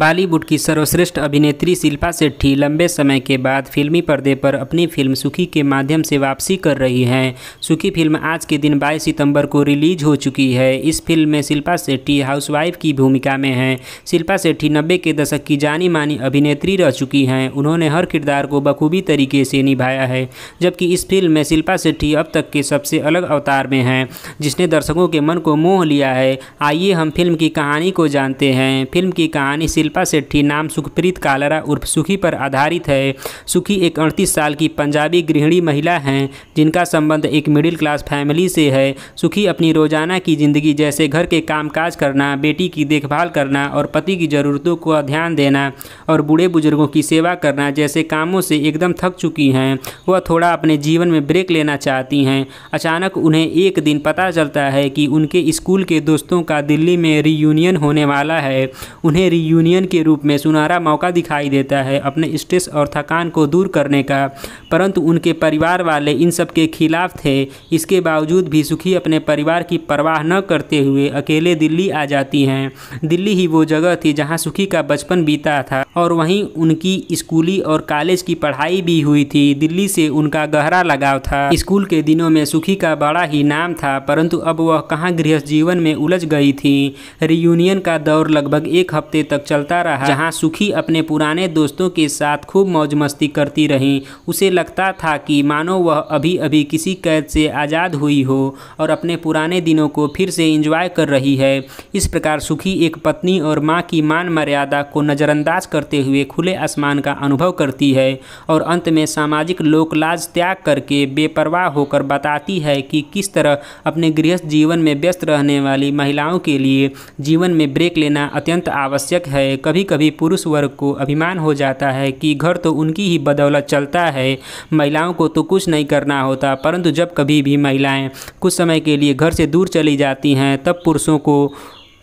बॉलीवुड की सर्वश्रेष्ठ अभिनेत्री शिल्पा शेट्टी लंबे समय के बाद फिल्मी पर्दे पर अपनी फिल्म सुखी के माध्यम से वापसी कर रही हैं सुखी फिल्म आज के दिन 22 सितंबर को रिलीज हो चुकी है इस फिल्म में शिल्पा शेट्टी हाउसवाइफ की भूमिका में हैं शिल्पा शेट्टी नब्बे के दशक की जानी मानी अभिनेत्री रह चुकी हैं उन्होंने हर किरदार को बखूबी तरीके से निभाया है जबकि इस फिल्म में शिल्पा शेट्टी अब तक के सबसे अलग अवतार में हैं जिसने दर्शकों के मन को मोह लिया है आइए हम फिल्म की कहानी को जानते हैं फिल्म की कहानी शिल्पा सेट्ठी नाम सुखप्रीत कालरा उर्फ सुखी पर आधारित है सुखी एक अड़तीस साल की पंजाबी गृहिणी महिला हैं जिनका संबंध एक मिडिल क्लास फैमिली से है सुखी अपनी रोजाना की ज़िंदगी जैसे घर के कामकाज करना बेटी की देखभाल करना और पति की ज़रूरतों को ध्यान देना और बूढ़े बुजुर्गों की सेवा करना जैसे कामों से एकदम थक चुकी हैं वह थोड़ा अपने जीवन में ब्रेक लेना चाहती हैं अचानक उन्हें एक दिन पता चलता है कि उनके स्कूल के दोस्तों का दिल्ली में रीयूनियन होने वाला है उन्हें रीयूनियन चैंपियन के रूप में सुनहरा मौका दिखाई देता है अपने स्ट्रेस और थकान को दूर करने का परंतु उनके परिवार वाले इन सब के खिलाफ थे इसके बावजूद भी सुखी अपने परिवार की परवाह न करते हुए अकेले दिल्ली आ जाती हैं दिल्ली ही वो जगह थी जहाँ सुखी का बचपन बीता था और वहीं उनकी स्कूली और कॉलेज की पढ़ाई भी हुई थी दिल्ली से उनका गहरा लगाव था स्कूल के दिनों में सुखी का बड़ा ही नाम था परंतु अब वह कहाँ गृहस्थ जीवन में उलझ गई थी रियूनियन का दौर लगभग एक हफ्ते तक चलता चलता रहा जहाँ सुखी अपने पुराने दोस्तों के साथ खूब मौज मस्ती करती रहीं उसे लगता था कि मानो वह अभी अभी किसी कैद से आज़ाद हुई हो और अपने पुराने दिनों को फिर से इंजॉय कर रही है इस प्रकार सुखी एक पत्नी और माँ की मान मर्यादा को नज़रअंदाज करते हुए खुले आसमान का अनुभव करती है और अंत में सामाजिक लोकलाज त्याग करके बेपरवाह होकर बताती है कि किस तरह अपने गृहस्थ जीवन में व्यस्त रहने वाली महिलाओं के लिए जीवन में ब्रेक लेना अत्यंत आवश्यक है कभी कभी पुरुष वर्ग को अभिमान हो जाता है कि घर तो उनकी ही बदौलत चलता है महिलाओं को तो कुछ नहीं करना होता परंतु जब कभी भी महिलाएं कुछ समय के लिए घर से दूर चली जाती हैं तब पुरुषों को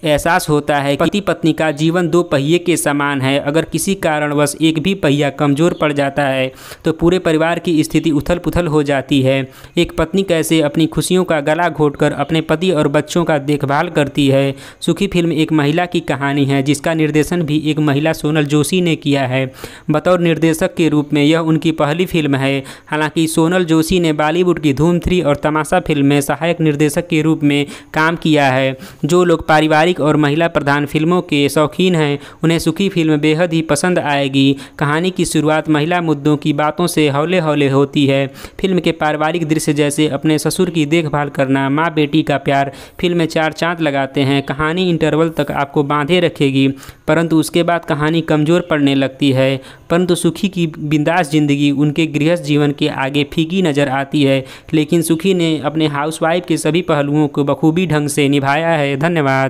एहसास होता है पति पत्नी का जीवन दो पहिए के समान है अगर किसी कारणवश एक भी पहिया कमज़ोर पड़ जाता है तो पूरे परिवार की स्थिति उथल पुथल हो जाती है एक पत्नी कैसे अपनी खुशियों का गला घोटकर अपने पति और बच्चों का देखभाल करती है सुखी फिल्म एक महिला की कहानी है जिसका निर्देशन भी एक महिला सोनल जोशी ने किया है बतौर निर्देशक के रूप में यह उनकी पहली फिल्म है हालांकि सोनल जोशी ने बॉलीवुड की धूम थ्री और तमाशा फिल्म में सहायक निर्देशक के रूप में काम किया है जो लोग पारिवारिक पारिवारिक और महिला प्रधान फिल्मों के शौकीन हैं उन्हें सुखी फिल्म बेहद ही पसंद आएगी कहानी की शुरुआत महिला मुद्दों की बातों से हौले हौले होती है फिल्म के पारिवारिक दृश्य जैसे अपने ससुर की देखभाल करना माँ बेटी का प्यार फिल्म में चार चांद लगाते हैं कहानी इंटरवल तक आपको बांधे रखेगी परंतु उसके बाद कहानी कमज़ोर पड़ने लगती है परंतु सुखी की बिंदास जिंदगी उनके गृहस्थ जीवन के आगे फीकी नज़र आती है लेकिन सुखी ने अपने हाउसवाइफ के सभी पहलुओं को बखूबी ढंग से निभाया है धन्यवाद